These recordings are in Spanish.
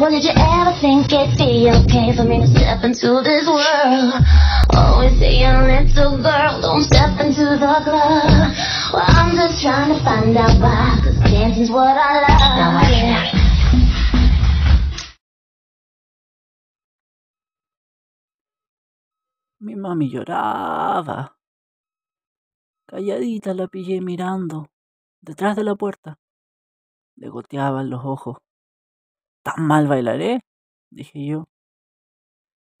Well, did you ever think it'd be okay for me to step into this world? Always say a little girl, don't step into the club. Well, I'm just trying to find out why, cause dancing's what I love. Mi mami lloraba. Calladita la pillé mirando, detrás de la puerta. Le goteaban los ojos tan mal bailaré, dije yo.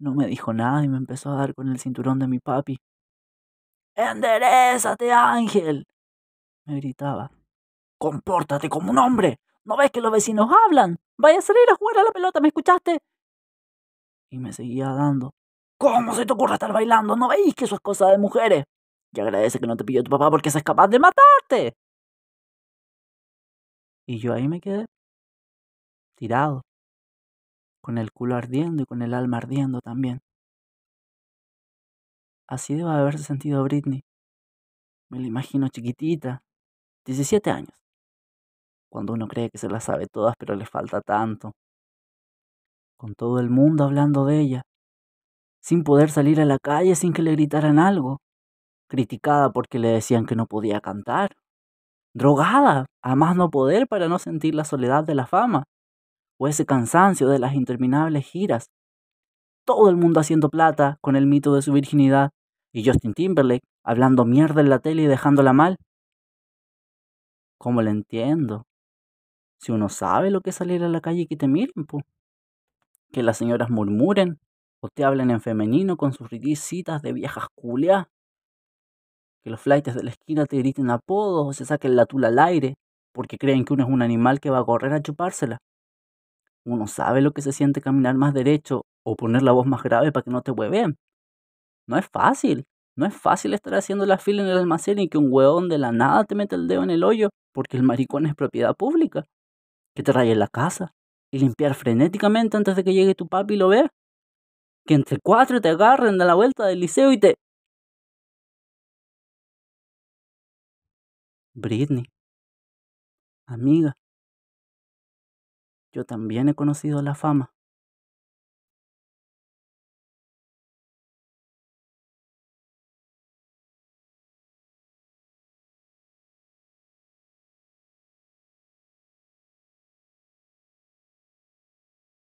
No me dijo nada y me empezó a dar con el cinturón de mi papi. ¡Enderezate, Ángel! me gritaba. ¡Compórtate como un hombre! ¿No ves que los vecinos hablan? ¡Vaya a salir a jugar a la pelota, ¿me escuchaste? Y me seguía dando. ¿Cómo se te ocurre estar bailando? ¿No veis que eso es cosa de mujeres? Y agradece que no te pilló tu papá porque se es capaz de matarte. Y yo ahí me quedé tirado, con el culo ardiendo y con el alma ardiendo también. Así debe haberse sentido Britney. Me la imagino chiquitita, 17 años, cuando uno cree que se las sabe todas pero le falta tanto. Con todo el mundo hablando de ella, sin poder salir a la calle sin que le gritaran algo, criticada porque le decían que no podía cantar, drogada a más no poder para no sentir la soledad de la fama, o ese cansancio de las interminables giras. Todo el mundo haciendo plata con el mito de su virginidad y Justin Timberlake hablando mierda en la tele y dejándola mal. ¿Cómo le entiendo? Si uno sabe lo que es salir a la calle y que te miren, que las señoras murmuren o te hablen en femenino con sus ridicitas de viejas culias, que los flightes de la esquina te griten apodos o se saquen la tula al aire porque creen que uno es un animal que va a correr a chupársela. Uno sabe lo que se siente caminar más derecho o poner la voz más grave para que no te hueven. No es fácil. No es fácil estar haciendo la fila en el almacén y que un hueón de la nada te meta el dedo en el hoyo porque el maricón es propiedad pública. Que te raye la casa y limpiar frenéticamente antes de que llegue tu papi y lo vea. Que entre cuatro te agarren de la vuelta del liceo y te... Britney. Amiga, yo también he conocido la fama.